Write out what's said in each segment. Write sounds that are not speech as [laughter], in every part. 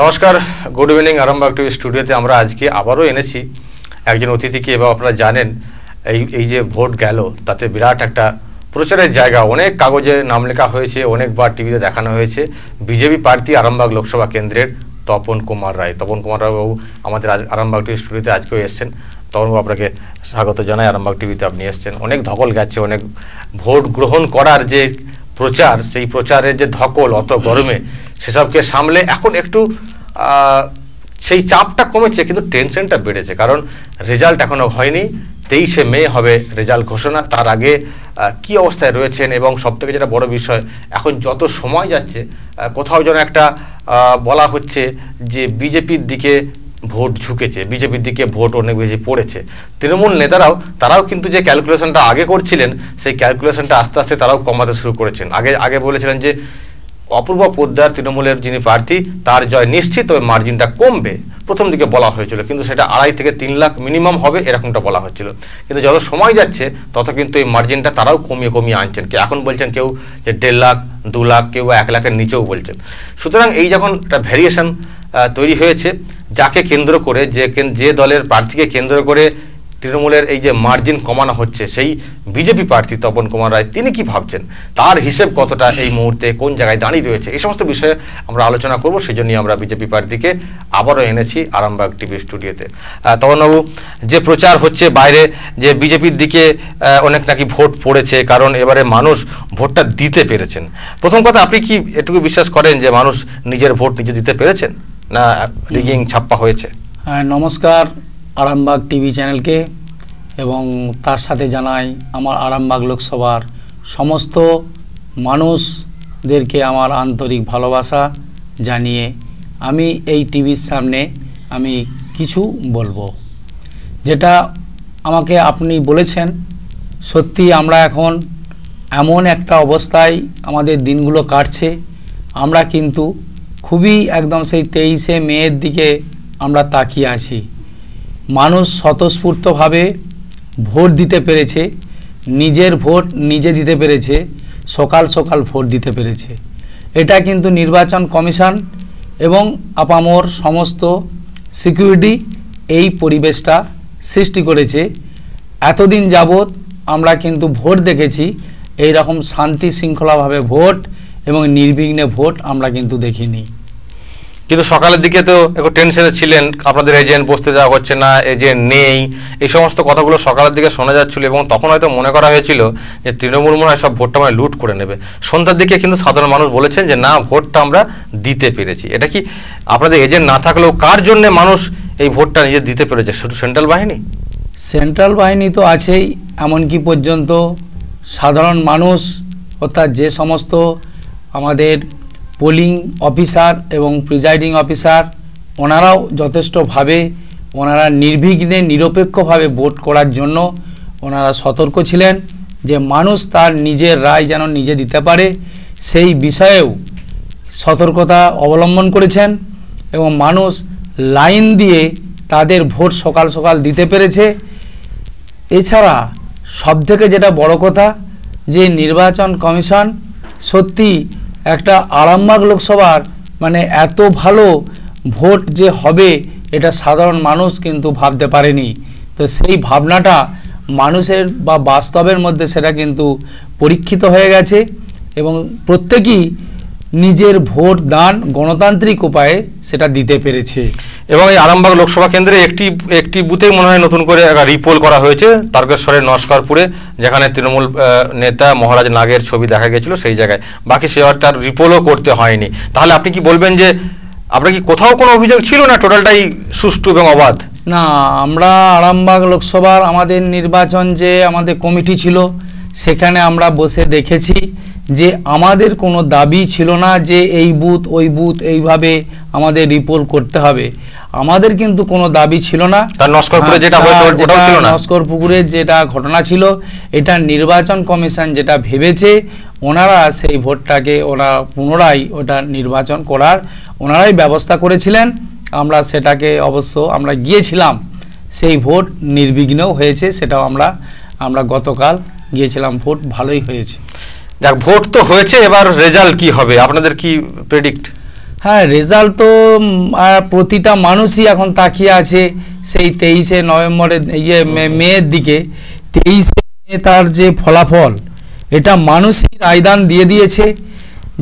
নমস্কার good evening Arambagh TV স্টুডিওতে আমরা আজকে আবারও এনেছি একজন অতিথিকে এবং আপনারা জানেন এই এই যে ভোট গেল তাতে বিরাট একটা প্রচারের জায়গা অনেক কাগজে নাম লেখা হয়েছে অনেকবার টিভিতে দেখানো হয়েছে বিজেপি প্রার্থী আরামবাগ লোকসভা কেন্দ্রের তপন কুমার রায় তপন কুমার রায়বাবু আমাদের আরামবাগ টিভি স্টুডিওতে আজকেও এসছেন তপনবাবু আপনাকে স্বাগত জানাই আরামবাগ টিভিতে আপনি এসছেন অনেক ধকল গেছে অনেক ভোট গ্রহণ করার যে প্রচার সেই প্রচারের যে ধকল অত গরমে সেসবকে সামলে এখন একটু সেই চাপটা কমেছে কিন্তু টেনশনটা বেড়েছে কারণ রেজাল্ট এখনও হয়নি তেইশে মে হবে রেজাল্ট ঘোষণা তার আগে কি অবস্থায় রয়েছেন এবং সবথেকে যেটা বড় বিষয় এখন যত সময় যাচ্ছে কোথাও যেন একটা বলা হচ্ছে যে বিজেপির দিকে ভোট ঝুঁকেছে বিজেপির দিকে ভোট অনেক বেশি পড়েছে তৃণমূল নেতারাও তারাও কিন্তু যে ক্যালকুলেশনটা আগে করছিলেন সেই ক্যালকুলেশনটা আস্তে আস্তে তারাও কমাতে শুরু করেছেন আগে আগে বলেছিলেন যে অপূর্ব পোদ্দার তৃণমূলের যিনি প্রার্থী তার জয় নিশ্চিত তবে মার্জিনটা কমবে প্রথম দিকে বলা হয়েছিল কিন্তু সেটা আড়াই থেকে তিন লাখ মিনিমাম হবে এরকমটা বলা হচ্ছিল কিন্তু যত সময় যাচ্ছে তত কিন্তু এই মার্জিনটা তারাও কমিয়ে কমিয়ে আনছেন কে এখন বলছেন কেউ যে দেড় লাখ দু লাখ কেউ এক লাখের নিচেও বলছেন সুতরাং এই যখন একটা ভ্যারিয়েশন তৈরি হয়েছে যাকে কেন্দ্র করে যে যে দলের প্রার্থীকে কেন্দ্র করে তৃণমূলের এই যে মার্জিন কমানো হচ্ছে সেই বিজেপি প্রার্থী তপন কুমার রায় তিনি কি ভাবছেন তার হিসেব কতটা এই মুহূর্তে কোন জায়গায় দাঁড়িয়ে রয়েছে এই সমস্ত বিষয়ে আমরা আলোচনা করব সেই জন্যই আমরা বিজেপি প্রার্থীকে আবারও এনেছি আরামবাগ টিভি স্টুডিওতে তপনবাবু যে প্রচার হচ্ছে বাইরে যে বিজেপির দিকে অনেক নাকি ভোট পড়েছে কারণ এবারে মানুষ ভোটটা দিতে পেরেছেন প্রথম কথা আপনি কি এটুকু বিশ্বাস করেন যে মানুষ নিজের ভোট নিজে দিতে পেরেছেন না রিগিং ছাপ্পা হয়েছে হ্যাঁ, নমস্কার আরামবাগ টিভি চ্যানেলকে এবং তার সাথে জানাই আমার আরামবাগ লোকসভার সমস্ত মানুষদেরকে আমার আন্তরিক ভালোবাসা জানিয়ে আমি এই টিভির সামনে আমি কিছু বলবো যেটা আমাকে আপনি বলেছেন সত্যি আমরা এখন এমন একটা অবস্থায় আমাদের দিনগুলো কাটছে আমরা কিন্তু খুবই একদম সেই তেইশে মেয়ের দিকে আমরা তাকিয়ে আছি মানুষ স্বতঃস্ফূর্তভাবে ভোট দিতে পেরেছে নিজের ভোট নিজে দিতে পেরেছে সকাল সকাল ভোট দিতে পেরেছে এটা কিন্তু নির্বাচন কমিশন এবং আপামোর সমস্ত সিকিউরিটি এই পরিবেশটা সৃষ্টি করেছে এতদিন যাবৎ আমরা কিন্তু ভোট দেখেছি এই রকম শান্তি শৃঙ্খলাভাবে ভোট এবং নির্বিঘ্নে ভোট আমরা কিন্তু দেখিনি কিন্তু সকালের দিকে তো একটু টেনশনে ছিলেন আপনাদের এজেন্ট বসতে দেওয়া হচ্ছে না এজেন্ট নেই এই সমস্ত কথাগুলো সকালের দিকে শোনা যাচ্ছিল এবং তখন হয়তো মনে করা হয়েছিল যে তৃণমূল মনে হয় সব ভোটটা মানে লুট করে নেবে সন্ধ্যার দিকে কিন্তু সাধারণ মানুষ বলেছেন যে না ভোটটা আমরা দিতে পেরেছি এটা কি আপনাদের এজেন্ট না থাকলেও কার জন্যে মানুষ এই ভোটটা নিজে দিতে পেরেছে শুধু সেন্ট্রাল বাহিনী সেন্ট্রাল বাহিনী তো আছেই এমনকি পর্যন্ত সাধারণ মানুষ অর্থাৎ যে সমস্ত আমাদের পোলিং অফিসার এবং প্রিজাইডিং অফিসার ওনারাও যথেষ্টভাবে ওনারা নির্বিঘ্নে নিরপেক্ষভাবে ভোট করার জন্য ওনারা সতর্ক ছিলেন যে মানুষ তার নিজের রায় যেন নিজে দিতে পারে সেই বিষয়েও সতর্কতা অবলম্বন করেছেন এবং মানুষ লাইন দিয়ে তাদের ভোট সকাল সকাল দিতে পেরেছে এছাড়া সবথেকে যেটা বড় কথা যে নির্বাচন কমিশন সত্যি একটা আরামবাগ লোকসভার মানে এত ভালো ভোট যে হবে এটা সাধারণ মানুষ কিন্তু ভাবতে পারেনি তো সেই ভাবনাটা মানুষের বা বাস্তবের মধ্যে সেটা কিন্তু পরীক্ষিত হয়ে গেছে এবং প্রত্যেকেই নিজের ভোট দান গণতান্ত্রিক উপায়ে সেটা দিতে পেরেছে এবং এই আরামবাগ লোকসভা কেন্দ্রে একটি একটি বুথে মনে হয় নতুন করে একটা রিপোল করা হয়েছে তারকেশ্বরের নস্করপুরে যেখানে তৃণমূল নেতা মহারাজ নাগের ছবি দেখা গেছিল সেই জায়গায় বাকি সেবারটার রিপোলও করতে হয়নি তাহলে আপনি কি বলবেন যে আপনার কি কোথাও কোনো অভিযোগ ছিল না টোটালটাই সুষ্ঠু এবং অবাধ না আমরা আরামবাগ লোকসভার আমাদের নির্বাচন যে আমাদের কমিটি ছিল সেখানে আমরা বসে দেখেছি যে আমাদের কোনো দাবি ছিল না যে এই বুথ ওই বুথ এইভাবে আমাদের রিপোল করতে হবে আমাদের কিন্তু কোনো দাবি ছিল না নস্কর যেটা হ্যাঁ, যেটা ঘটনা ছিল এটা নির্বাচন কমিশন যেটা ভেবেছে ওনারা সেই ভোটটাকে ওরা পুনরায় ওটা নির্বাচন করার ওনারাই ব্যবস্থা করেছিলেন আমরা সেটাকে অবশ্য আমরা গিয়েছিলাম সেই ভোট নির্বিঘ্ন হয়েছে সেটাও আমরা আমরা গতকাল গিয়েছিলাম ভোট ভালোই হয়েছে যাক ভোট তো হয়েছে এবার রেজাল্ট কি হবে আপনাদের কি প্রেডিক্ট হ্যাঁ রেজাল্ট তো প্রতিটা মানুষই এখন তাকিয়ে আছে সেই তেইশে নভেম্বরের ইয়ে মেয়ের দিকে তেইশে তার যে ফলাফল এটা মানুষই রায়দান দিয়ে দিয়েছে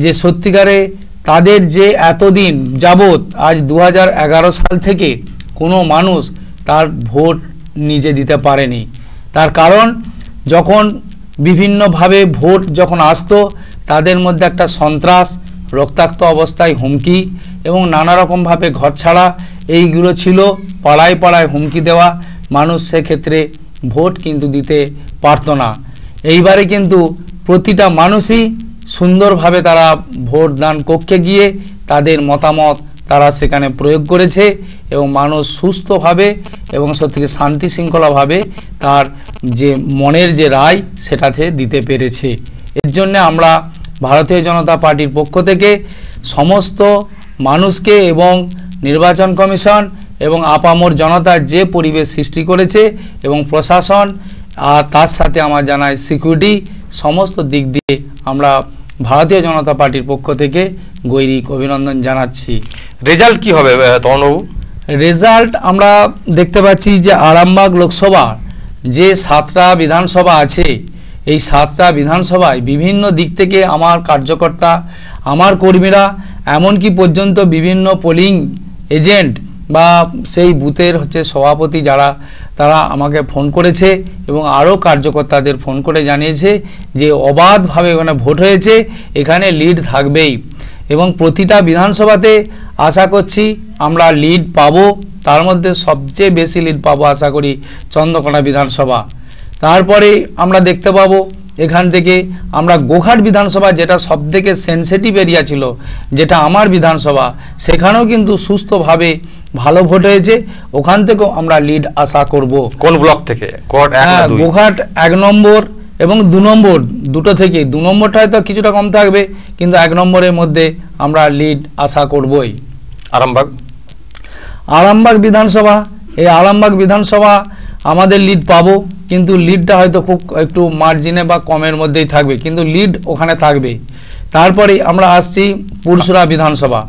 যে সত্যিকারে তাদের যে এতদিন যাবত আজ দু সাল থেকে কোনো মানুষ তার ভোট নিজে দিতে পারেনি তার কারণ যখন বিভিন্নভাবে ভোট যখন আসতো তাদের মধ্যে একটা সন্ত্রাস রক্তাক্ত অবস্থায় হুমকি এবং নানা রকমভাবে ঘর ছাড়া এইগুলো ছিল পাড়ায় পাড়ায় হুমকি দেওয়া মানুষ সেক্ষেত্রে ভোট কিন্তু দিতে পারত না এইবারে কিন্তু প্রতিটা মানুষই সুন্দরভাবে তারা ভোট দান কক্ষে গিয়ে তাদের মতামত তারা সেখানে প্রয়োগ করেছে এবং মানুষ সুস্থভাবে এবং সত্যিকে শান্তি শৃঙ্খলাভাবে তার যে মনের যে রায় সেটাতে দিতে পেরেছে এর জন্য আমরা ভারতীয় জনতা পার্টির পক্ষ থেকে সমস্ত মানুষকে এবং নির্বাচন কমিশন এবং আপামর জনতা যে পরিবেশ সৃষ্টি করেছে এবং প্রশাসন আর তার সাথে আমার জানায় সিকিউরিটি সমস্ত দিক দিয়ে আমরা ভারতীয় জনতা পার্টির পক্ষ থেকে গৈরিক অভিনন্দন জানাচ্ছি রেজাল্ট কি হবে তরণবাবু রেজাল্ট আমরা দেখতে পাচ্ছি যে আরামবাগ লোকসভা যে সাতটা বিধানসভা আছে এই সাতটা বিধানসভায় বিভিন্ন দিক থেকে আমার কার্যকর্তা আমার কর্মীরা এমনকি পর্যন্ত বিভিন্ন পোলিং এজেন্ট বা সেই বুথের হচ্ছে সভাপতি যারা তারা আমাকে ফোন করেছে এবং আরও কার্যকর্তাদের ফোন করে জানিয়েছে যে অবাধভাবে মানে ভোট হয়েছে এখানে লিড থাকবেই এবং প্রতিটা বিধানসভাতে আশা করছি আমরা লিড পাব তার মধ্যে সবচেয়ে বেশি লিড পাবো আশা করি চন্দ্রকোনা বিধানসভা তারপরে আমরা দেখতে পাবো এখান থেকে আমরা গোঘাট বিধানসভা যেটা সবথেকে সেন্সিটিভ এরিয়া ছিল যেটা আমার বিধানসভা সেখানেও কিন্তু সুস্থভাবে ভালো ভোট হয়েছে ওখান থেকেও আমরা লিড আশা করব কোন ব্লক থেকে হ্যাঁ, গোঘাট এক নম্বর এবং দু নম্বর দুটো থেকে দু নম্বরটা হয়তো কিছুটা কম থাকবে কিন্তু এক নম্বরের মধ্যে আমরা লিড আশা করবই আরামবাগ আরামবাগ বিধানসভা এই আরামবাগ বিধানসভা আমাদের লিড পাবো কিন্তু লিডটা হয়তো খুব একটু মার্জিনে বা কমের মধ্যেই থাকবে কিন্তু লিড ওখানে থাকবে তারপরে আমরা আসছি পুরুষরা বিধানসভা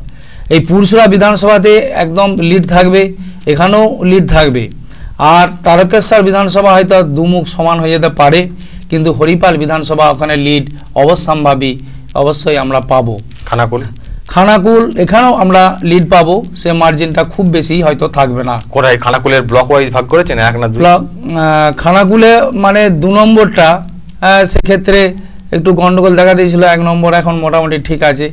এই পুরুষরা বিধানসভাতে একদম লিড থাকবে এখানেও লিড থাকবে আর তারকেশ্বর বিধানসভা হয়তো দুমুখ সমান হয়ে যেতে পারে কিন্তু হরিপাল বিধানসভা ওখানে লিড অবশ্যম্ভাবী অবশ্যই আমরা পাব খানাকুল খানাকুল এখানেও আমরা লিড পাবো সে মার্জিনটা খুব বেশি হয়তো থাকবে না কোথায় খানাকুলের ব্লক ওয়াইজ ভাগ করেছেন এক না ব্লক খানাকুলে মানে দু নম্বরটা সেক্ষেত্রে একটু গন্ডগোল দেখা দিয়েছিল এক নম্বর এখন মোটামুটি ঠিক আছে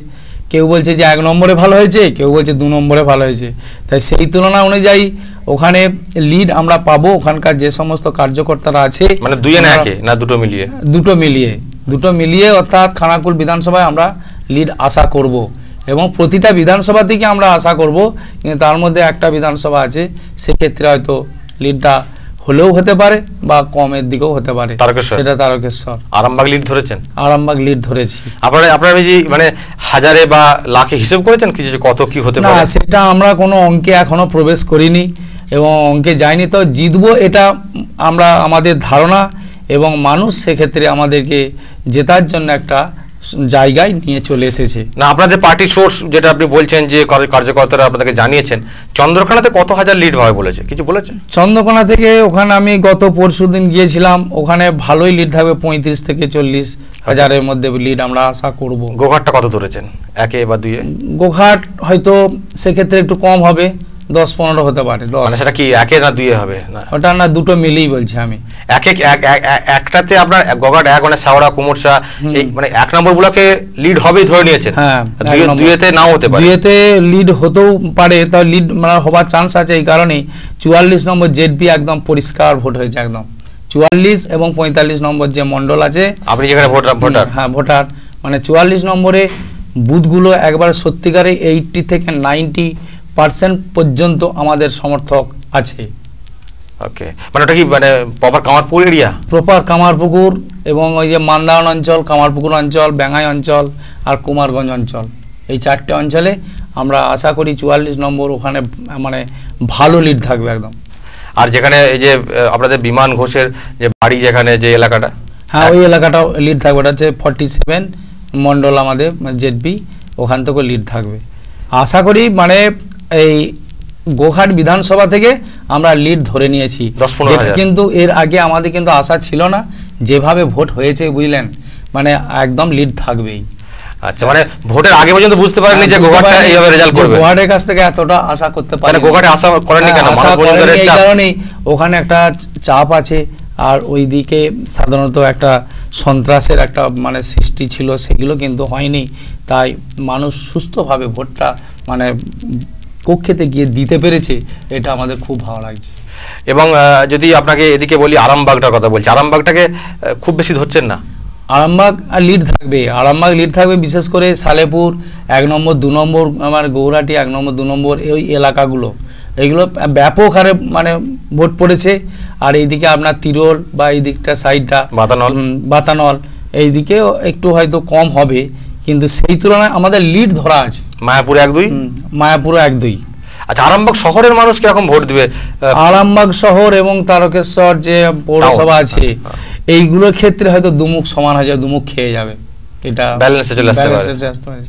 কেউ বলছে যে এক নম্বরে ভালো হয়েছে কেউ বলছে দু নম্বরে ভালো হয়েছে তাই সেই তুলনা অনুযায়ী ওখানে লিড আমরা পাবো ওখানকার যে সমস্ত কার্যকর্তারা আছে মানে দুই না একে না দুটো মিলিয়ে দুটো মিলিয়ে দুটো মিলিয়ে অর্থাৎ খানাকুল বিধানসভায় আমরা লিড আশা করব এবং প্রতিটা বিধানসভা থেকে আমরা আশা করব কিন্তু তার মধ্যে একটা বিধানসভা আছে সেক্ষেত্রে হয়তো লিডটা হলেও হতে পারে বা কমের দিকেও হতে পারে তারকেশ্বর সেটা তারকেশ্বর আরামবাগ লিড ধরেছেন আরামবাগ লিড ধরেছি আপনারা আপনারা যে মানে হাজারে বা লাখে হিসাব করেছেন কিছু কত কি হতে পারে না সেটা আমরা কোনো অঙ্কে এখনো প্রবেশ করিনি এবং অঙ্কে যায়নি তো জিতবো এটা আমরা আমাদের ধারণা এবং মানুষ সেক্ষেত্রে আমাদেরকে জেতার জন্য একটা জায়গায় নিয়ে চলে এসেছে না আপনাদের পার্টি সোর্স যেটা আপনি বলছেন যে কার্যকর্তারা আপনাদেরকে জানিয়েছেন চন্দ্রকোনাতে কত হাজার লিড হবে বলেছে কিছু বলেছে চন্দ্রকোনা থেকে ওখানে আমি গত পরশু দিন গিয়েছিলাম ওখানে ভালোই লিড থাকবে পঁয়ত্রিশ থেকে চল্লিশ হাজারের মধ্যে লিড আমরা আশা করব গোঘাটটা কত ধরেছেন একে বা দুয়ে গোঘাট হয়তো সেক্ষেত্রে একটু কম হবে দশ পনেরো হতে পারে মানে সেটা কি একে না দুয়ে হবে ওটা না দুটো মিলেই বলছি আমি এক এক একটাতে আপনার গগাট এক মানে সাওড়া কুমোরসা এই মানে এক নম্বর ব্লকে লিড হবেই ধরে নিয়েছেন হ্যাঁ, দুয়েতে নাও হতে পারে দুয়েতে লিড হতেও পারে তবে লিড মানে হবার চান্স আছে এই কারণেই চুয়াল্লিশ নম্বর জেডপি একদম পরিষ্কার ভোট হয়েছে একদম চুয়াল্লিশ এবং পঁয়তাল্লিশ নম্বর যে মণ্ডল আছে আপনি যেখানে ভোটার ভোটার হ্যাঁ ভোটার মানে চুয়াল্লিশ নম্বরে বুথগুলো একবার সত্যিকারে এইটটি থেকে নাইনটি পার্সেন্ট পর্যন্ত আমাদের সমর্থক আছে ওকে মানে ওটা কি মানে proper Kamarpur area proper Kamarpukur এবং ওই যে মান্দাওয়ান অঞ্চল কামারপুকুর অঞ্চল ব্যাঙাই অঞ্চল আর কুমারগঞ্জ অঞ্চল এই চারটে অঞ্চলে আমরা আশা করি চুয়াল্লিশ নম্বর ওখানে মানে ভালো লিড থাকবে একদম আর যেখানে এই যে আপনাদের বিমান ঘোষের যে বাড়ি যেখানে যে এলাকাটা হ্যাঁ ওই এলাকাটাও লিড থাকবে ওটা হচ্ছে ফর্টি সেভেন মণ্ডল আমাদের জেডবি মানে ওখান থেকেও লিড থাকবে আশা করি মানে এই গোহাট বিধানসভা থেকে আমরা লিড ধরে নিয়েছি কিন্তু এর আগে আমাদের কিন্তু আশা ছিল না যেভাবে ভোট হয়েছে বুঝলেন মানে একদম লিড থাকবেই আচ্ছা, মানে হ্যাঁ, মানে হ্যাঁ, ওখানে একটা চাপ আছে আর ওইদিকে সাধারণত একটা সন্ত্রাসের একটা মানে সৃষ্টি ছিল সেগুলো কিন্তু হয়নি তাই মানুষ সুস্থভাবে ভোটটা মানে কক্ষেতে গিয়ে দিতে পেরেছে এটা আমাদের খুব ভালো লাগছে এবং যদি আপনাকে এদিকে বলি আরামবাগটার কথা বলছি আরামবাগটাকে খুব বেশি ধরছেন না আরামবাগ লিড থাকবে আরামবাগ লিড থাকবে বিশেষ করে সালেপুর এক নম্বর দু নম্বর আমার গৌরাটি এক নম্বর দু নম্বর এই এলাকাগুলো এগুলো ব্যাপক হারে মানে ভোট পড়েছে আর এইদিকে আপনার তিরোল বা এই দিকটা সাইডটা বাতানল বাতানল এইদিকেও একটু হয়তো কম হবে কিন্তু সেই তুলনায় আমাদের লিড ধরা আছে মায়াপুর এক দুই মায়াপুর এক দুই আচ্ছা আরামবাগ শহরের মানুষ কিরকম ভোট দিবে আরামবাগ শহর এবং তারকেশ্বর যে পৌরসভা আছে হ্যাঁ, হ্যাঁ। ক্ষেত্রে হয়তো দুমুখ সমান হয়ে যাবে দুমুখ খেয়ে যাবে এটা ব্যালেন্সে চলে আসতে পারে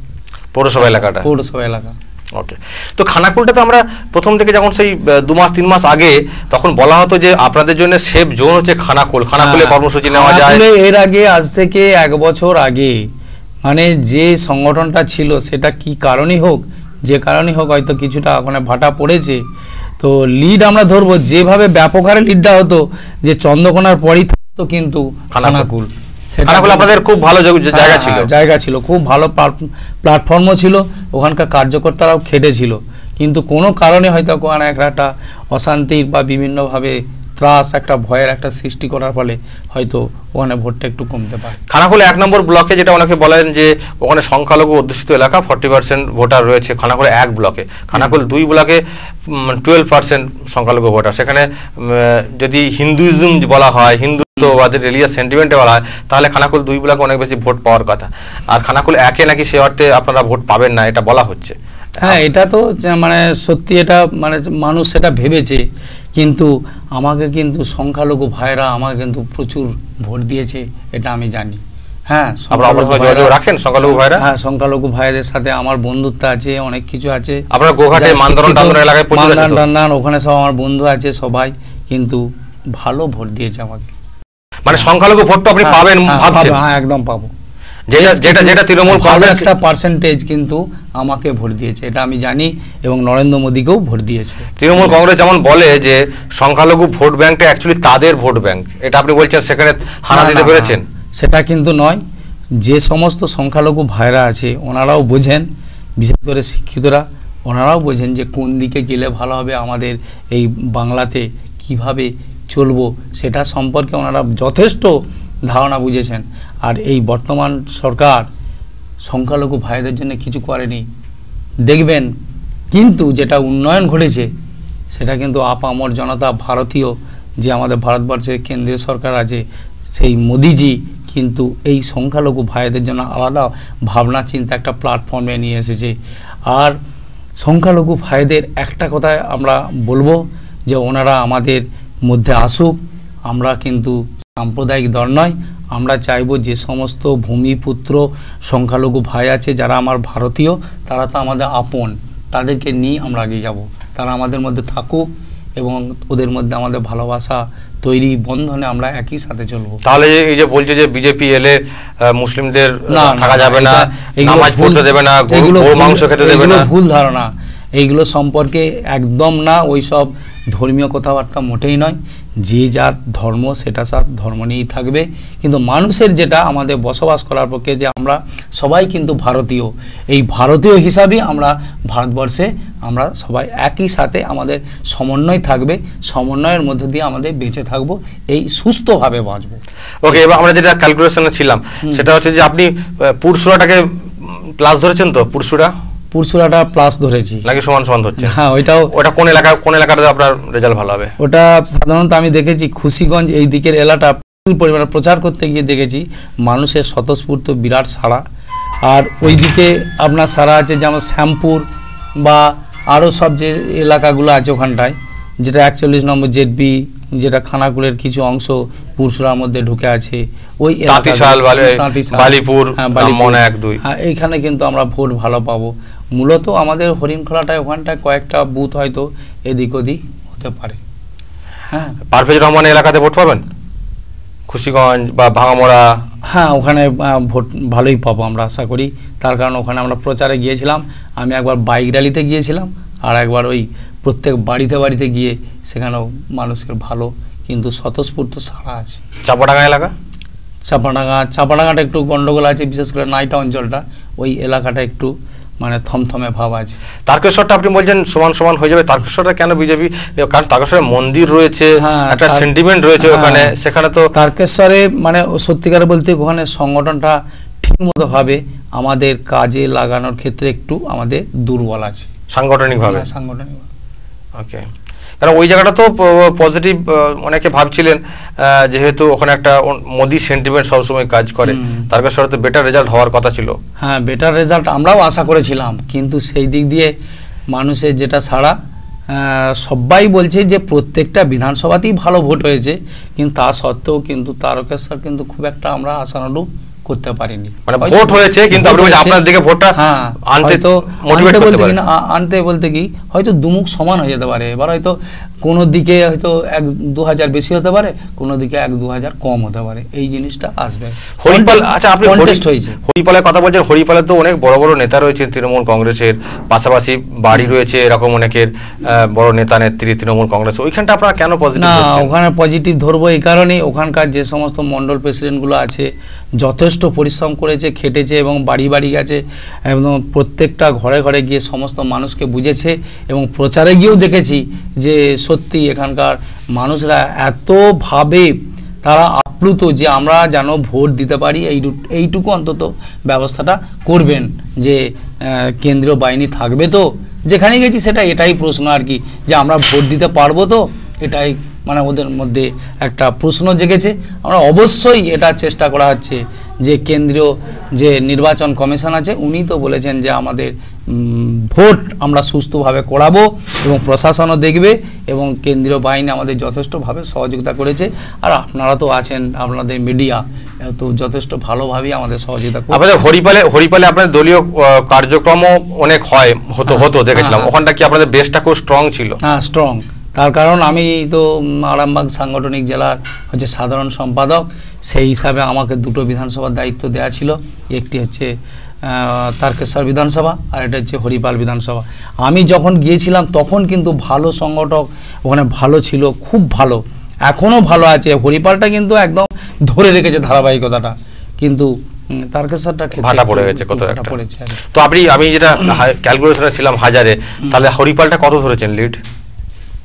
পৌরসভা এলাকাটা পৌরসভা এলাকা ওকে তো খানাকুলটাতে আমরা প্রথম থেকে যখন সেই দু মাস তিন মাস আগে তখন বলা হতো যে আপনাদের জন্য সেফ জোন হচ্ছে খানাকুল খানাকুলে হ্যাঁ। কর্মসূচি নেওয়া যায় এর আগে আজ থেকে এক বছর আগে মানে যে সংগঠনটা ছিল সেটা কি কারণেই হোক যে কারণেই হোক হয়তো কিছুটা ওখানে ভাটা পড়েছে তো লিড আমরা ধরবো যেভাবে ব্যাপক হারে লিডটা হতো যে চন্দ্রকোনার পরই থাকতো কিন্তু খানাকুল খুব ভালো জায়গা হ্যাঁ, হ্যাঁ, ছিল জায়গা ছিল খুব ভালো প্ল্যাটফর্মও ছিল ওখানকার কার্যকর্তারাও খেটেছিল কিন্তু কোনো কারণে হয়তো একটা অশান্তির বা বিভিন্নভাবে ত্রাস একটা ভয়ের একটা সৃষ্টি করার ফলে হয়তো ওখানে ভোটটা একটু কমতে পারে খানাকুলে এক নম্বর ব্লকে যেটা অনেকে বলেন যে ওখানে সংখ্যালঘু অধ্যুষিত এলাকা ফর্টি পার্সেন্ট ভোটার রয়েছে খানাকুলে এক ব্লকে খানাকুল দুই ব্লকে টুয়েলভ পার্সেন্ট সংখ্যালঘু ভোটার সেখানে যদি হিন্দুইজম বলা হয় হিন্দু হিন্দুত্ববাদের রিলিজিয়াস সেন্টিমেন্টে বলা হয় তাহলে খানাকুল দুই ব্লকে অনেক বেশি ভোট পাওয়ার কথা আর খানাকুল একে নাকি সে অর্থে আপনারা ভোট পাবেন না এটা বলা হচ্ছে হ্যাঁ এটা তো মানে সত্যি এটা মানে মানুষ সেটা ভেবেছে কিন্তু আমাকে কিন্তু সংখ্যালঘু ভাইরা আমাকে কিন্তু প্রচুর ভোট দিয়েছে এটা আমি জানি হ্যাঁ, সংখ্যালঘু হ্যাঁ, সাথে আমার বন্ধুত্ব আছে অনেক কিছু আছে আপনার ওখানে সব আমার বন্ধু আছে সবাই কিন্তু ভালো ভোট দিয়েছে আমাকে মানে সংখ্যালঘু ভোটটা আপনি হ্যাঁ, পাবেন হ্যাঁ একদম পাবো যেটা যেটা যেটা তৃণমূল কংগ্রেস একটা পার্সেন্টেজ কিন্তু আমাকে ভোট দিয়েছে এটা আমি জানি এবং নরেন্দ্র মোদীকেও ভোট দিয়েছে তৃণমূল কংগ্রেস যেমন বলে যে সংখ্যালঘু ভোট ব্যাংকটা অ্যাকচুয়ালি তাদের ভোট ব্যাংক এটা আপনি বলছেন সেখানে হানা দিতে পেরেছেন সেটা কিন্তু নয় যে সমস্ত সংখ্যালঘু ভাইরা আছে ওনারাও বোঝেন বিশেষ করে শিক্ষিতরা ওনারাও বোঝেন যে কোন দিকে গেলে ভালো হবে আমাদের এই বাংলাতে কিভাবে চলবো সেটা সম্পর্কে ওনারা যথেষ্ট ধারণা বুঝেছেন আর এই বর্তমান সরকার সংখ্যালঘু ভাইদের জন্য কিছু করেনি দেখবেন কিন্তু যেটা উন্নয়ন ঘটেছে সেটা কিন্তু আপামর জনতা ভারতীয় যে আমাদের ভারতবর্ষের কেন্দ্রীয় সরকার আছে সেই মোদিজি কিন্তু এই সংখ্যালঘু ভাইদের জন্য আলাদা ভাবনা চিন্তা একটা প্ল্যাটফর্মে নিয়ে এসেছে আর সংখ্যালঘু ভাইদের একটা কথায় আমরা বলবো যে ওনারা আমাদের মধ্যে আসুক আমরা কিন্তু সাম্প্রদায়িক দল নয় আমরা চাইব যে সমস্ত ভূমিপুত্র সংখ্যালঘু ভাই আছে যারা আমার ভারতীয় তারা তো আমাদের আপন তাদেরকে নিয়ে আমরা এগিয়ে যাব তারা আমাদের মধ্যে থাকুক এবং ওদের মধ্যে আমাদের ভালোবাসা তৈরি বন্ধনে আমরা একই সাথে চলবো তাহলে এই যে বলছে যে বিজেপি এলে মুসলিমদের থাকা যাবে না নামাজ পড়তে দেবে না মাংস খেতে দেবে না ভুল ধারণা এইগুলো সম্পর্কে একদম না ওইসব ধর্মীয় কথাবার্তা মোটেই নয় যে যার ধর্ম সেটা তার ধর্ম নিয়েই থাকবে কিন্তু মানুষের যেটা আমাদের বসবাস করার পক্ষে যে আমরা সবাই কিন্তু ভারতীয় এই ভারতীয় হিসাবে আমরা ভারতবর্ষে আমরা সবাই একই সাথে আমাদের সমন্বয় থাকবে সমন্বয়ের মধ্যে দিয়ে আমাদের বেঁচে থাকব এই সুস্থভাবে বাঁচবো ওকে এবার আমরা যেটা ক্যালকুলেশনে ছিলাম সেটা হচ্ছে যে আপনি পুরসুরাটাকে প্লাস ধরেছেন তো পুরসুরা পুরসুলাটা প্লাস ধরেছি নাকি সমান সমান হচ্ছে হ্যাঁ ওইটাও ওটা কোন এলাকা কোন এলাকাতে আপনার রেজাল্ট ভালো হবে ওটা সাধারণত আমি দেখেছি খুশিগঞ্জ এই দিকের এলাকা পরিমাণে প্রচার করতে গিয়ে দেখেছি মানুষের স্বতঃস্ফূর্ত বিরাট সাড়া আর ওই দিকে আপনার সারা আছে যেমন শ্যামপুর বা আরও সব যে এলাকাগুলো আছে ওখানটায় যেটা একচল্লিশ নম্বর জেডবি যেটা খানাকুলের কিছু অংশ পুরসুরার মধ্যে ঢুকে আছে ওই বালিপুর হ্যাঁ এইখানে হ্যাঁ, কিন্তু আমরা ভোট ভালো পাবো মূলত আমাদের হরিণখোলাটায় ওখানটায় কয়েকটা বুথ হয়তো এদিক ওদিক হতে পারে হ্যাঁ পারফেজ রহমান এলাকাতে ভোট পাবেন খুশিগঞ্জ বা ভাঙামোড়া হ্যাঁ ওখানে ভোট ভালোই পাবো আমরা আশা করি তার কারণ ওখানে আমরা প্রচারে গিয়েছিলাম আমি একবার বাইক র্যালিতে গিয়েছিলাম আর একবার ওই প্রত্যেক বাড়িতে বাড়িতে গিয়ে সেখানেও মানুষের ভালো কিন্তু স্বতঃস্ফূর্ত সারা আছে চাপাডাঙ্গা এলাকা চাপাডাঙ্গা চাপাডাঙ্গাটা একটু গণ্ডগোল আছে বিশেষ করে নাইটা অঞ্চলটা ওই এলাকাটা একটু মানে থমথমে ভাব আছে তারকেশ্বরটা আপনি বলছেন সমান সমান হয়ে যাবে তারকেশ্বরটা কেন বিজেপি কারণ তারকেশ্বরে মন্দির রয়েছে হ্যাঁ, একটা সেন্টিমেন্ট রয়েছে হ্যাঁ। ওখানে সেখানে তো তারকেশ্বরে মানে সত্যিকার বলতে ওখানে সংগঠনটা ঠিকমতোভাবে আমাদের কাজে লাগানোর ক্ষেত্রে একটু আমাদের দুর্বল আছে সাংগঠনিকভাবে হ্যাঁ, সাংগঠনিকভাবে ওকে কারণ ওই জায়গাটা তো পজিটিভ অনেকে ভাবছিলেন যেহেতু ওখানে একটা মোদি সেন্টিমেন্ট সবসময় কাজ করে তারকেশ্বরতে বেটার রেজাল্ট হওয়ার কথা ছিল হ্যাঁ বেটার রেজাল্ট আমরাও আশা করেছিলাম কিন্তু সেই দিক দিয়ে মানুষের যেটা সারা সবাই বলছে যে প্রত্যেকটা বিধানসভাতেই ভালো ভোট হয়েছে কিন্তু তা সত্ত্বেও কিন্তু তারকেশ্বর কিন্তু খুব একটা আমরা আশানুরূপ করতে পারিনি মানে ভোট হয়েছে কিন্তু আপনি বলছেন আপনার দিকে ভোটটা হ্যাঁ, আনতে তো মোটিভেট করতে পারেন না আনতে বলতে কি হয়তো দুমুখ সমান হয়ে যেতে পারে এবার হয়তো কোন দিকে হয়তো এক দু হাজার বেশি হতে পারে কোন দিকে এক দু হাজার কম হতে পারে এই জিনিসটা আসবে হরিপাল আচ্ছা আপনি কন্টেস্ট হয়েছে হরিপালের কথা বলছেন হরিপালের তো অনেক বড় বড় নেতা রয়েছে তৃণমূল কংগ্রেসের পাশাপাশি বাড়ি রয়েছে এরকম অনেকের বড় নেতা নেত্রী তৃণমূল কংগ্রেস ওইখানটা আপনারা কেন পজিটিভ না ওখানে পজিটিভ ধরবো এই কারণে ওখানকার যে সমস্ত মন্ডল প্রেসিডেন্টগুলো আছে যথেষ্ট পরিশ্রম করেছে খেটেছে এবং বাড়ি বাড়ি গেছে এবং প্রত্যেকটা ঘরে ঘরে গিয়ে সমস্ত মানুষকে বুঝেছে এবং প্রচারে গিয়েও দেখেছি যে সত্যি এখানকার মানুষরা এতভাবে তারা আপ্লুত যে আমরা যেন ভোট দিতে পারি এই এইটুকু অন্তত ব্যবস্থাটা করবেন যে কেন্দ্রীয় বাহিনী থাকবে তো যেখানে গেছি সেটা এটাই প্রশ্ন আর কি যে আমরা ভোট দিতে পারবো তো এটাই মানে ওদের মধ্যে একটা প্রশ্ন জেগেছে আমরা অবশ্যই এটা চেষ্টা করা হচ্ছে যে কেন্দ্রীয় যে নির্বাচন কমিশন আছে উনি তো বলেছেন যে আমাদের ভোট আমরা সুস্থভাবে করাবো এবং প্রশাসনও দেখবে এবং কেন্দ্রীয় বাহিনী আমাদের যথেষ্টভাবে সহযোগিতা করেছে আর আপনারা তো আছেন আপনাদের মিডিয়া তো যথেষ্ট ভালোভাবেই আমাদের সহযোগিতা আপনাদের হরিপালে হরিপালে আপনাদের দলীয় কার্যক্রমও অনেক হয় হতো হতো দেখেছিলাম হ্যাঁ। ওখানটা কি আপনাদের বেশটা খুব স্ট্রং ছিল হ্যাঁ স্ট্রং তার কারণ আমি তো আরামবাগ সাংগঠনিক জেলার হচ্ছে সাধারণ সম্পাদক সেই হিসাবে আমাকে দুটো বিধানসভার দায়িত্ব দেওয়া ছিল একটি হচ্ছে তারকেশ্বর বিধানসভা আর এটা হচ্ছে হরিপাল বিধানসভা আমি যখন গিয়েছিলাম তখন কিন্তু ভালো সংগঠক ওখানে ভালো ছিল খুব ভালো এখনও ভালো আছে হরিপালটা কিন্তু একদম ধরে রেখেছে ধারাবাহিকতাটা কিন্তু তারকেশ্বরটা ভাটা পড়ে গেছে কত একটা পড়েছে তো আপনি আমি যেটা ক্যালকুলেশনে ছিলাম হাজারে তাহলে হরিপালটা কত ধরেছেন লিড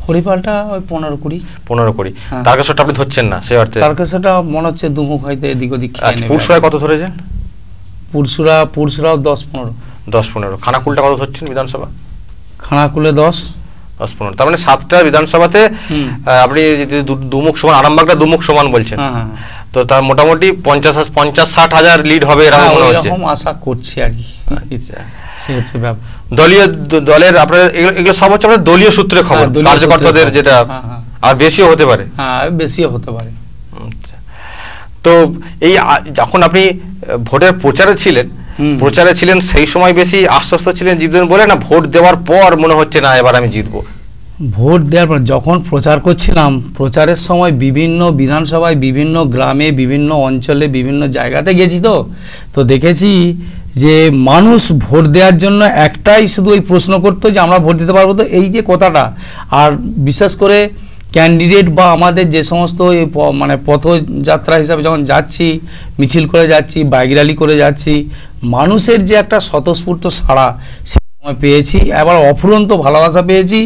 হরিপালটা ওই পনেরো কুড়ি পনেরো কুড়ি হ্যাঁ। তারকেশ্বরটা আপনি ধরছেন না সে অর্থে তারকেশ্বরটা মনে হচ্ছে দুমুখ হয়তো এদিক ওদিক আচ্ছা, পুরসুরায় কত ধরেছেন পুরসুরা পুরসুরাও দশ পনেরো দশ পনেরো খানাকুলটা কত ধরছেন বিধানসভা খানাকুলে দশ দশ পনেরো তার মানে সাতটা বিধানসভাতে আপনি যদি দুমুখ সমান আরামবাগটা দুমুখ সমান বলছেন হ্যাঁ, হ্যাঁ। তো তার মোটামুটি পঞ্চাশ পঞ্চাশ ষাট হাজার লিড হবে এরকম মনে হচ্ছে আশা করছি আর কি আচ্ছা, দলীয় দলের আপনার এগুলো আপনার দলীয় খবর হ্যাঁ, কার্যকর্তাদের যেটা হ্যাঁ, হ্যাঁ। আর বেশিও হতে পারে হ্যাঁ বেশিও হতে পারে আচ্ছা তো এই যখন আপনি ভোটের প্রচারে ছিলেন প্রচারে ছিলেন সেই সময় বেশি আশ্বস্ত ছিলেন জিতবেন বলে না ভোট দেওয়ার পর মনে হচ্ছে না এবার আমি জিতবো ভোট দেওয়ার পর যখন প্রচার করছিলাম প্রচারের সময় বিভিন্ন বিধানসভায় বিভিন্ন গ্রামে বিভিন্ন অঞ্চলে বিভিন্ন জায়গাতে গেছি তো তো দেখেছি যে মানুষ ভোট দেওয়ার জন্য একটাই শুধু ওই প্রশ্ন করতো যে আমরা ভোট দিতে পারবো তো এই যে কথাটা আর বিশেষ করে ক্যান্ডিডেট বা আমাদের যে সমস্ত মানে পথযাত্রা হিসাবে যখন যাচ্ছি মিছিল করে যাচ্ছি বাইক র্যালি করে যাচ্ছি মানুষের যে একটা স্বতঃস্ফূর্ত সাড়া সে পেয়েছি আবার অফুরন্ত ভালোবাসা পেয়েছি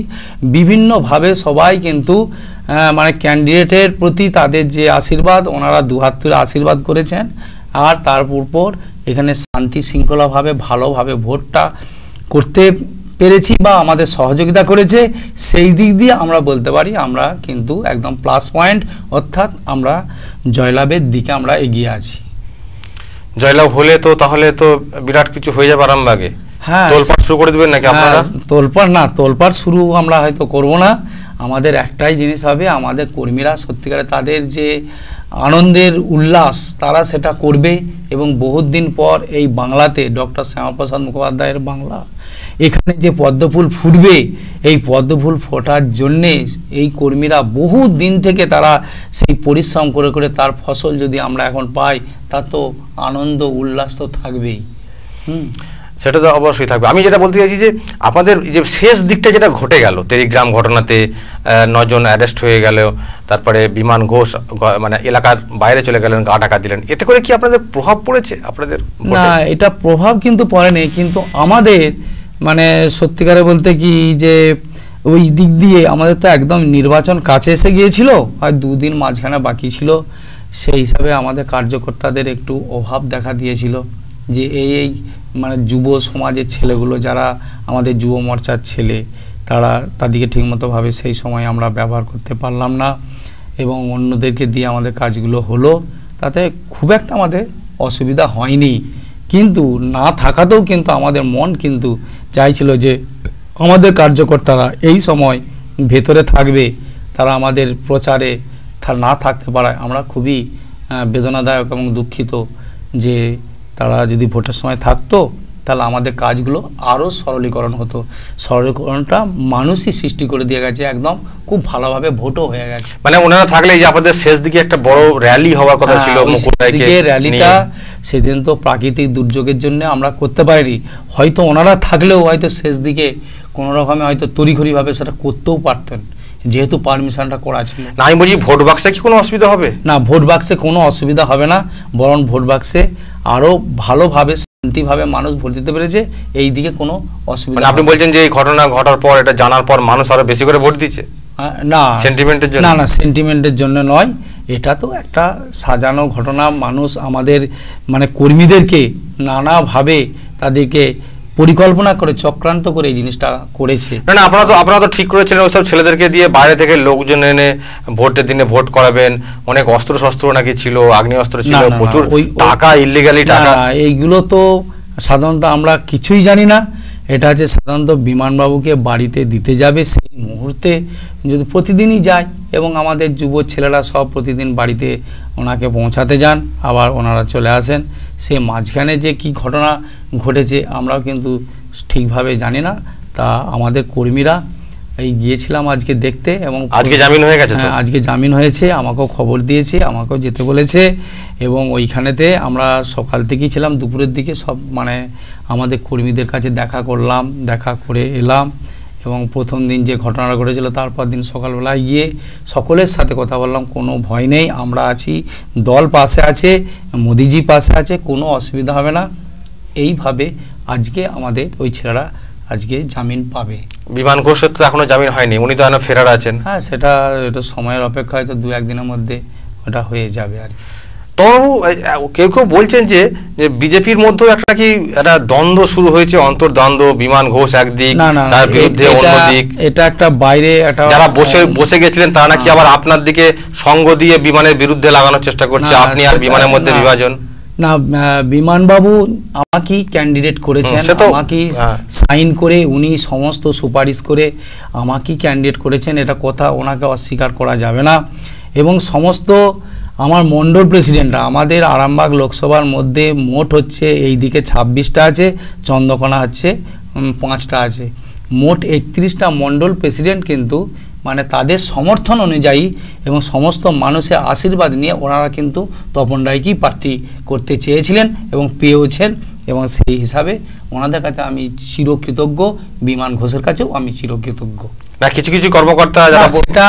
বিভিন্নভাবে সবাই কিন্তু মানে ক্যান্ডিডেটের প্রতি তাদের যে আশীর্বাদ ওনারা হাত তুলে আশীর্বাদ করেছেন আর তার উপর এখানে শান্তি শৃঙ্খলাভাবে ভালোভাবে ভোটটা করতে পেরেছি বা আমাদের সহযোগিতা করেছে সেই দিক দিয়ে আমরা বলতে পারি আমরা কিন্তু একদম প্লাস পয়েন্ট অর্থাৎ আমরা জয়লাভের দিকে আমরা এগিয়ে আছি জয়লাভ হলে তো তাহলে তো বিরাট কিছু হয়ে যাবে আরামবাগে হ্যাঁ তোলপাড় শুরু করে দেবেন নাকি হ্যাঁ, না তোলপাট শুরু আমরা হয়তো করব না আমাদের একটাই জিনিস হবে আমাদের কর্মীরা সত্যিকারে তাদের যে আনন্দের উল্লাস তারা সেটা করবে এবং বহুদিন পর এই বাংলাতে ডক্টর শ্যামাপ্রসাদ মুখোপাধ্যায়ের বাংলা এখানে যে পদ্মফুল ফুটবে এই পদ্মফুল ফোটার জন্যে এই কর্মীরা বহু দিন থেকে তারা সেই পরিশ্রম করে করে তার ফসল যদি আমরা এখন পাই তা তো আনন্দ উল্লাস তো থাকবেই হুম সেটা তো অবশ্যই থাকবে আমি যেটা বলতে চাইছি যে আপনাদের যে শেষ দিকটা যেটা ঘটে গেল টেলিগ্রাম ঘটনাতে নজন অ্যারেস্ট হয়ে গেল তারপরে বিমান ঘোষ মানে এলাকার বাইরে চলে গেলেন গা টাকা দিলেন এতে করে কি আপনাদের প্রভাব পড়েছে আপনাদের না এটা প্রভাব কিন্তু পড়েনি কিন্তু আমাদের মানে সত্যিকারে বলতে কি যে ওই দিক দিয়ে আমাদের তো একদম নির্বাচন কাছে এসে গিয়েছিল আর দুদিন মাঝখানে বাকি ছিল সেই হিসাবে আমাদের কার্যকর্তাদের একটু অভাব দেখা দিয়েছিল যে এই এই মানে যুব সমাজের ছেলেগুলো যারা আমাদের যুব মর্চার ছেলে তারা তাদেরকে ঠিকমতোভাবে সেই সময় আমরা ব্যবহার করতে পারলাম না এবং অন্যদেরকে দিয়ে আমাদের কাজগুলো হলো তাতে খুব একটা আমাদের অসুবিধা হয়নি কিন্তু না থাকাতেও কিন্তু আমাদের মন কিন্তু চাইছিল যে আমাদের কার্যকর্তারা এই সময় ভেতরে থাকবে তারা আমাদের প্রচারে না থাকতে পারায় আমরা খুবই বেদনাদায়ক এবং দুঃখিত যে তারা যদি ভোটের সময় থাকতো তাহলে আমাদের কাজগুলো আরও সরলীকরণ হতো সরলীকরণটা মানুষই সৃষ্টি করে দিয়ে গেছে একদম খুব ভালোভাবে ভোটও হয়ে গেছে মানে ওনারা থাকলে যে আমাদের শেষ দিকে একটা বড় র্যালি হওয়ার কথা হ্যাঁ, ছিল র্যালিটা সেদিন তো প্রাকৃতিক দুর্যোগের জন্য আমরা করতে পারিনি হয়তো ওনারা থাকলেও হয়তো শেষ দিকে কোনো রকমে হয়তো তরিখরিভাবে সেটা করতেও পারতেন যেহেতু পারমিশনটা করা আছে না আমি বলছি ভোট বাক্সে কি কোনো অসুবিধা হবে না ভোট বাক্সে কোনো অসুবিধা হবে না বরং ভোট বাক্সে আরও ভালোভাবে শান্তিভাবে মানুষ ভোট দিতে পেরেছে এই দিকে কোনো অসুবিধা মানে আপনি বলছেন যে এই ঘটনা ঘটার পর এটা জানার পর মানুষ আরও বেশি করে ভোট দিচ্ছে না সেন্টিমেন্টের জন্য না না সেন্টিমেন্টের জন্য নয় এটা তো একটা সাজানো ঘটনা মানুষ আমাদের মানে কর্মীদেরকে নানাভাবে তাদেরকে পরিকল্পনা করে চক্রান্ত করে এই জিনিসটা করেছে না না আপনারা তো আপনারা তো ঠিক করেছিলেন ওইসব ছেলেদেরকে দিয়ে বাইরে থেকে লোকজন এনে ভোটের দিনে ভোট করাবেন অনেক অস্ত্র শস্ত্র নাকি ছিল অস্ত্র ছিল প্রচুর টাকা ইলিগালি টাকা এইগুলো তো সাধারণত আমরা কিছুই জানি না এটা হচ্ছে সাধারণত বিমানবাবুকে বাড়িতে দিতে যাবে সেই মুহূর্তে যদি প্রতিদিনই যায় এবং আমাদের যুব ছেলেরা সব প্রতিদিন বাড়িতে ওনাকে পৌঁছাতে যান আবার ওনারা চলে আসেন সে মাঝখানে যে কি ঘটনা ঘটেছে আমরাও কিন্তু ঠিকভাবে জানি না তা আমাদের কর্মীরা এই গিয়েছিলাম আজকে দেখতে এবং আজকে জামিন হয়ে গেছে হ্যাঁ আজকে জামিন হয়েছে আমাকেও খবর দিয়েছে আমাকেও যেতে বলেছে এবং ওইখানেতে আমরা সকাল থেকেই ছিলাম দুপুরের দিকে সব মানে আমাদের কর্মীদের কাছে দেখা করলাম দেখা করে এলাম এবং প্রথম দিন যে ঘটনাটা ঘটেছিল তারপর দিন সকালবেলায় গিয়ে সকলের সাথে কথা বললাম কোনো ভয় নেই আমরা আছি দল পাশে আছে মোদিজি পাশে আছে কোনো অসুবিধা হবে না এইভাবে আজকে আমাদের ওই ছেলেরা আজকে জামিন পাবে বিমান ঘোষের তো এখনো জামিন হয়নি উনি তো এখনো ফেরার আছেন হ্যাঁ সেটা একটু সময়ের অপেক্ষা হয়তো দু একদিনের মধ্যে ওটা হয়ে যাবে আর তবু কেউ কেউ বলছেন যে বিজেপির মধ্যেও একটা কি একটা দ্বন্দ্ব শুরু হয়েছে অন্তর্দ্বন্দ্ব বিমান ঘোষ একদিক তার বিরুদ্ধে অন্যদিক এটা একটা বাইরে একটা যারা বসে বসে গেছিলেন তারা নাকি হ্যাঁ। আবার আপনার দিকে সঙ্গ দিয়ে বিমানের বিরুদ্ধে লাগানোর চেষ্টা করছে আপনি আর বিমানের মধ্যে বিভাজন না বিমানবাবু আমাকেই ক্যান্ডিডেট করেছেন আমাকেই সাইন হ্যাঁ। করে উনি সমস্ত সুপারিশ করে আমাকেই ক্যান্ডিডেট করেছেন এটা কথা ওনাকে অস্বীকার করা যাবে না এবং সমস্ত আমার মণ্ডল প্রেসিডেন্টরা আমাদের আরামবাগ লোকসভার মধ্যে মোট হচ্ছে এই দিকে ছাব্বিশটা আছে চন্দ্রকোনা হচ্ছে পাঁচটা আছে মোট একত্রিশটা মণ্ডল প্রেসিডেন্ট কিন্তু মানে তাদের সমর্থন অনুযায়ী এবং সমস্ত মানুষের আশীর্বাদ নিয়ে ওনারা কিন্তু তপন রায়কেই প্রার্থী করতে চেয়েছিলেন এবং পেয়েওছেন এবং সেই হিসাবে ওনাদের কাছে আমি চিরকৃতজ্ঞ বিমান ঘোষের কাছেও আমি চিরকৃতজ্ঞ না কিছু কিছু কর্মকর্তা সেটা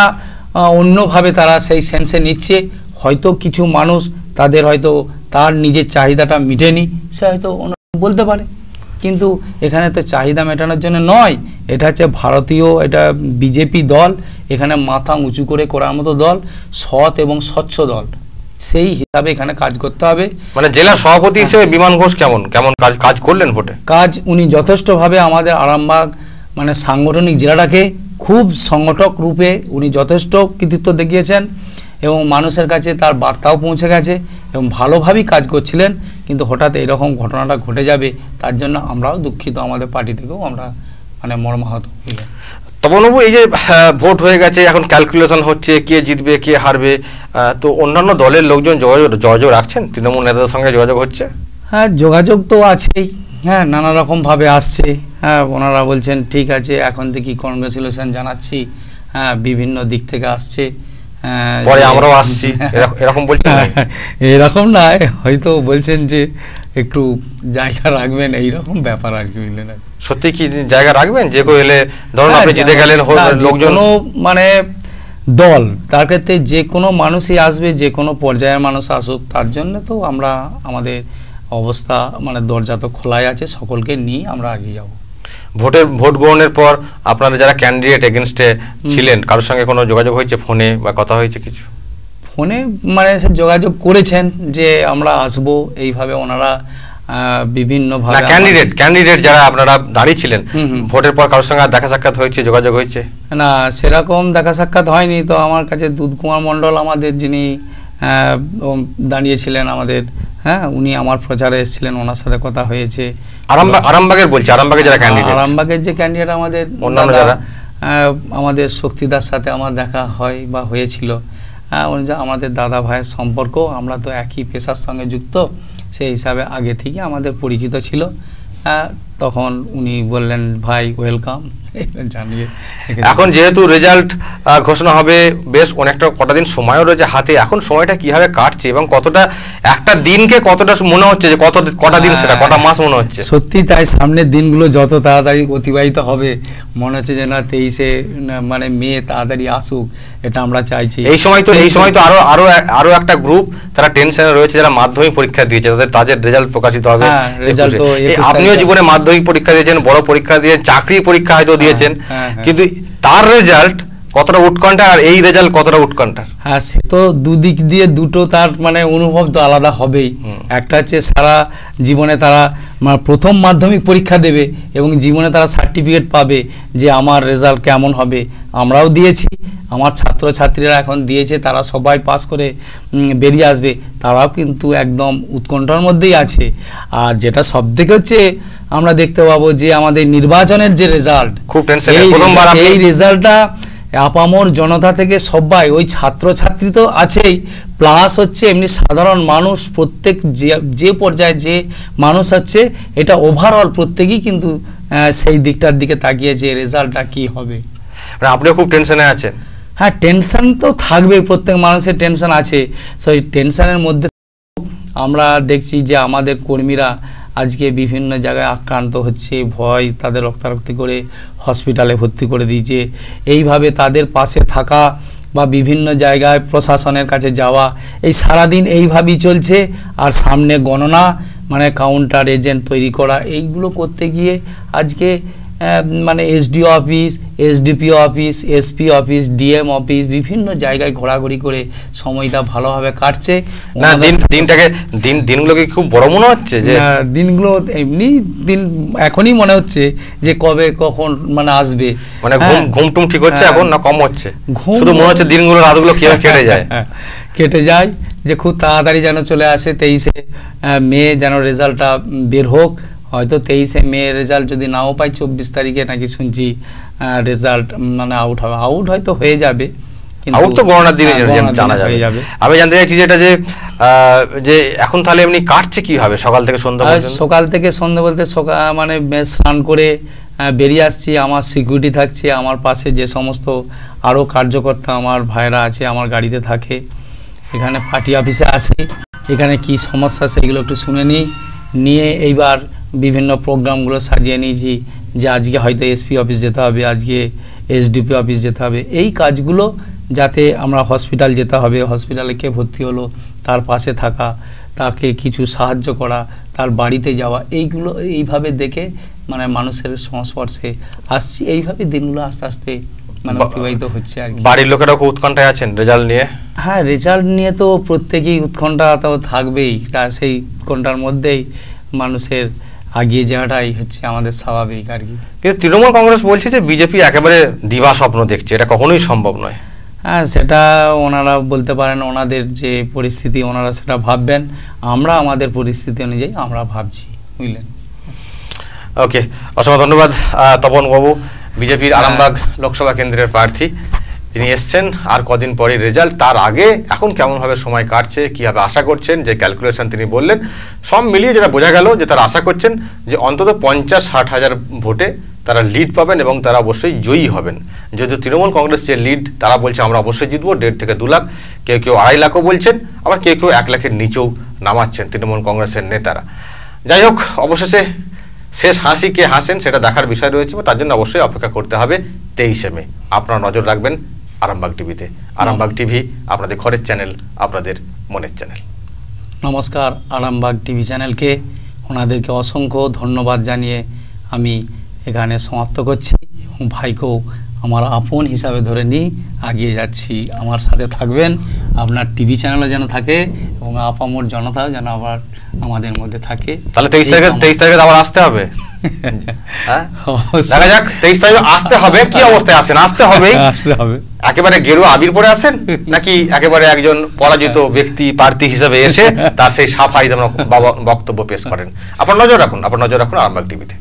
অন্যভাবে তারা সেই সেন্সে নিচ্ছে হয়তো কিছু মানুষ তাদের হয়তো তার নিজের চাহিদাটা মিটেনি সে হয়তো বলতে পারে কিন্তু এখানে তো চাহিদা মেটানোর জন্য নয় এটা হচ্ছে ভারতীয় এটা বিজেপি দল এখানে মাথা উঁচু করে করার মতো দল সৎ এবং স্বচ্ছ দল সেই হিসাবে এখানে কাজ করতে হবে মানে জেলা সভাপতি হ্যাঁ। হিসেবে বিমান ঘোষ কেমন কেমন কাজ কাজ করলেন ভোটে কাজ উনি যথেষ্টভাবে আমাদের আরামবাগ মানে সাংগঠনিক জেলাটাকে খুব সংগঠক রূপে উনি যথেষ্ট কৃতিত্ব দেখিয়েছেন এবং মানুষের কাছে তার বার্তাও পৌঁছে গেছে এবং ভালোভাবেই কাজ করছিলেন কিন্তু হঠাৎ এরকম ঘটনাটা ঘটে যাবে তার জন্য আমরাও দুঃখিত আমাদের পার্টি থেকেও আমরা মানে মর্মাহত তপনবাবু এই যে হ্যাঁ, ভোট হয়ে গেছে এখন ক্যালকুলেশন হচ্ছে কে জিতবে কে হারবে তো অন্যান্য দলের লোকজন যোগাযোগ যোগাযোগ রাখছেন তৃণমূল নেতাদের সঙ্গে যোগাযোগ হচ্ছে হ্যাঁ যোগাযোগ তো আছেই হ্যাঁ নানা রকমভাবে আসছে হ্যাঁ ওনারা বলছেন ঠিক আছে এখন থেকে কনগ্রেচুলেশন জানাচ্ছি হ্যাঁ বিভিন্ন দিক থেকে আসছে হ্যাঁ, পরে আমরাও আসছি এরকম বলছেন [laughs] এরকম না হয়তো বলছেন যে একটু জায়গা রাখবেন এইরকম ব্যাপার আর কি বুঝলেন সত্যি কি জায়গা রাখবেন যে কেউ এলে ধরুন আপনি জিতে গেলেন লোকজন মানে দল তার ক্ষেত্রে যে কোনো মানুষই আসবে যে কোনো পর্যায়ের মানুষ আসুক তার জন্য তো আমরা আমাদের অবস্থা মানে দরজা তো খোলাই আছে সকলকে নিয়ে আমরা এগিয়ে যাব ভোটের ভোট গ্রহণের পর আপনারা যারা ক্যান্ডিডেট এগেনস্টে ছিলেন কারোর সঙ্গে কোনো যোগাযোগ হয়েছে ফোনে বা কথা হয়েছে কিছু ফোনে মানে যোগাযোগ করেছেন যে আমরা আসব এইভাবে ওনারা বিভিন্নভাবে ক্যান্ডিডেট ক্যান্ডিডেট যারা আপনারা দাঁড়িয়েছিলেন ভোটের পর কারোর সঙ্গে দেখা সাক্ষাৎ হয়েছে যোগাযোগ হয়েছে না সেরকম দেখা সাক্ষাৎ হয়নি তো আমার কাছে দুধকুমার মণ্ডল আমাদের যিনি দাঁড়িয়েছিলেন আমাদের হ্যাঁ উনি আমার প্রচারে এসেছিলেন ওনার সাথে কথা হয়েছে আরামবাগ আরামবাগের বলছি আরামবাগের যারা ক্যান্ডিডেট আরামবাগের যে ক্যান্ডিডেট আমাদের অন্যান্য যারা আমাদের শক্তিদার সাথে আমার দেখা হয় বা হয়েছিল হ্যাঁ, উনি আমাদের দাদা ভাইয়ের সম্পর্ক আমরা তো একই পেশার সঙ্গে যুক্ত সেই হিসাবে আগে থেকে আমাদের পরিচিত ছিল হ্যাঁ, তখন উনি বললেন ভাই ওয়েলকাম [laughs] জানিয়ে এখন যেহেতু রেজাল্ট ঘোষণা হবে বেশ অনেকটা কটা দিন সময়ও রয়েছে হাতে এখন সময়টা কিভাবে কাটছে এবং কতটা একটা দিনকে কতটা মনে হচ্ছে যে কত কটা দিন সেটা কটা মাস মনে হচ্ছে সত্যি তাই সামনের দিনগুলো যত তাড়াতাড়ি অতিবাহিত হবে মনে হচ্ছে যে না তেইশে মানে মেয়ে তাড়াতাড়ি আসুক এটা আমরা চাইছি এই সময় তো এই সময় তো আরো আরো আরো একটা গ্রুপ তারা টেনশনে রয়েছে যারা মাধ্যমিক পরীক্ষা দিয়েছে তাদের তাদের রেজাল্ট প্রকাশিত হবে হ্যাঁ, আপনিও জীবনে মাধ্যমিক মাধ্যমিক পরীক্ষা দিয়েছেন বড় পরীক্ষা দিয়ে চাকরি পরীক্ষা হয়তো হ্যাঁ, দিয়েছেন হ্যাঁ, হ্যাঁ। কিন্তু তার রেজাল্ট কতটা উৎকণ্ঠা আর এই রেজাল্ট কতটা উৎকণ্ঠার হ্যাঁ সে তো দুদিক দিয়ে দুটো তার মানে অনুভব তো আলাদা হবেই একটা হচ্ছে সারা জীবনে তারা মানে প্রথম মাধ্যমিক পরীক্ষা দেবে এবং জীবনে তারা সার্টিফিকেট পাবে যে আমার রেজাল্ট কেমন হবে আমরাও দিয়েছি আমার ছাত্রছাত্রীরা এখন দিয়েছে তারা সবাই পাস করে বেরিয়ে আসবে তারাও কিন্তু একদম উৎকণ্ঠার মধ্যেই আছে আর যেটা সব থেকে হচ্ছে আমরা দেখতে পাবো যে আমাদের নির্বাচনের যে রেজাল্ট খুব এই রেজাল্টটা আপামর জনতা থেকে সবাই ওই ছাত্রছাত্রী তো আছেই প্লাস হচ্ছে এমনি সাধারণ মানুষ প্রত্যেক যে যে পর্যায়ে যে মানুষ হচ্ছে এটা ওভারঅল প্রত্যেকেই কিন্তু সেই দিকটার দিকে তাকিয়ে যে রেজাল্টটা কি হবে মানে আপনিও খুব টেনশনে আছেন হ্যাঁ টেনশন তো থাকবে প্রত্যেক মানুষের টেনশন আছে সেই টেনশনের মধ্যে আমরা দেখছি যে আমাদের কর্মীরা আজকে বিভিন্ন জায়গায় আক্রান্ত হচ্ছে ভয় তাদের রক্তারক্তি করে হসপিটালে ভর্তি করে দিয়েছে এইভাবে তাদের পাশে থাকা বা বিভিন্ন জায়গায় প্রশাসনের কাছে যাওয়া এই সারাদিন এইভাবেই চলছে আর সামনে গণনা মানে কাউন্টার এজেন্ট তৈরি করা এইগুলো করতে গিয়ে আজকে মানে SDO office SDP office SP office DM office বিভিন্ন জায়গায় ঘোরাঘুরি করে সময়টা ভালোভাবে কাটছে না দিন দিনটাকে দিন দিনগুলোকে খুব বড় মনে হচ্ছে যে দিনগুলো এমনি দিন এখনই মনে হচ্ছে যে কবে কখন মানে আসবে মানে ঘুম হ্যাঁ। ঘুম টুম ঠিক হচ্ছে হ্যাঁ। এখন না কম হচ্ছে শুধু মনে হচ্ছে দিনগুলো রাতগুলো কিভাবে কেটে [laughs] যায় কেটে যায় যে খুব তাড়াতাড়ি যেন চলে আসে তেইশে মে যেন রেজাল্টটা বের হোক হয়তো তেইশে মে রেজাল্ট যদি নাও পাই চব্বিশ তারিখে নাকি শুনছি রেজাল্ট মানে আউট হবে আউট হয়তো হয়ে যাবে আউট তো গণনার দিনে হ্যাঁ, জানা যাবে আমি জানতে চাইছি যেটা যে যে এখন তাহলে এমনি কাটছে কি হবে সকাল থেকে সন্ধ্যা পর্যন্ত সকাল থেকে সন্ধ্যা বলতে সকাল মানে স্নান করে বেরিয়ে আসছি আমার সিকিউরিটি থাকছে আমার পাশে যে সমস্ত আরও কার্যকর্তা আমার ভাইরা আছে আমার গাড়িতে থাকে এখানে পার্টি অফিসে আসি এখানে কি সমস্যা সেগুলো একটু শুনে নিই নিয়ে এইবার বিভিন্ন প্রোগ্রামগুলো সাজিয়ে নিয়েছি যে আজকে হয়তো এসপি অফিস যেতে হবে আজকে এসডিপি অফিস যেতে হবে এই কাজগুলো যাতে আমরা হসপিটাল যেতে হবে হসপিটালে কে ভর্তি হলো তার পাশে থাকা তাকে কিছু সাহায্য করা তার বাড়িতে যাওয়া এইগুলো এইভাবে দেখে মানে মানুষের সংস্পর্শে আসছি এইভাবে দিনগুলো আস্তে আস্তে মানে অতিবাহিত হচ্ছে আর বাড়ির লোকেরাও খুব উৎকণ্ঠায় আছেন রেজাল্ট নিয়ে হ্যাঁ রেজাল্ট নিয়ে তো প্রত্যেকেই উৎকণ্ঠা তো থাকবেই তা সেই উৎকণ্ঠার মধ্যেই মানুষের আগিয়ে যাওয়াটাই হচ্ছে আমাদের স্বাভাবিক আর কি কিন্তু তৃণমূল কংগ্রেস বলছে যে বিজেপি একেবারে দিবা স্বপ্ন দেখছে এটা কখনোই সম্ভব নয় হ্যাঁ সেটা ওনারা বলতে পারেন ওনাদের যে পরিস্থিতি ওনারা সেটা ভাববেন আমরা আমাদের পরিস্থিতি অনুযায়ী আমরা ভাবছি বুঝলেন ওকে অসংখ্য ধন্যবাদ তপন বাবু বিজেপির হ্যাঁ। আরামবাগ লোকসভা কেন্দ্রের প্রার্থী তিনি এসছেন আর কদিন পরে রেজাল্ট তার আগে এখন কেমনভাবে সময় কাটছে কীভাবে আশা করছেন যে ক্যালকুলেশন তিনি বললেন সব মিলিয়ে যেটা বোঝা গেল যে তারা আশা করছেন যে অন্তত পঞ্চাশ ষাট হাজার ভোটে তারা লিড পাবেন এবং তারা অবশ্যই জয়ী হবেন যদিও তৃণমূল কংগ্রেস যে লিড তারা বলছে আমরা অবশ্যই জিতবো দেড় থেকে দু লাখ কেউ কেউ আড়াই লাখও বলছেন আবার কেউ কেউ এক লাখের নিচেও নামাচ্ছেন তৃণমূল কংগ্রেসের নেতারা যাই হোক অবশেষে শেষ হাসি কে হাসেন সেটা দেখার বিষয় রয়েছে তার জন্য অবশ্যই অপেক্ষা করতে হবে তেইশে মে আপনারা নজর রাখবেন আরামবাগ টিভিতে আরামবাগ টিভি আপনাদের ঘরের চ্যানেল আপনাদের মনের চ্যানেল নমস্কার আরামবাগ টিভি চ্যানেলকে ওনাদেরকে অসংখ্য ধন্যবাদ জানিয়ে আমি এখানে সমাপ্ত করছি এবং ভাইকেও আমার আপন হিসাবে ধরে নিই আগিয়ে যাচ্ছি আমার সাথে থাকবেন আপনার টিভি চ্যানেলও যেন থাকে এবং আপামোর জনতাও যেন আবার আমাদের মধ্যে থাকে তাহলে তেইশ তারিখে তেইশ তারিখে আবার আসতে হবে [laughs] হ্যাঁ? দেখা যাক তেইশ তারিখে আসতে হবে কি [laughs] অবস্থায় আসেন আসতে হবে [laughs] হবে একেবারে গেরুয়া আবির পরে আসেন নাকি একেবারে একজন পরাজিত হ্যাঁ। ব্যক্তি প্রার্থী এসে তার সেই বক্তব্য পেশ করেন আপনার নজর রাখুন আপনার নজর রাখুন আরামবাগ টিভিতে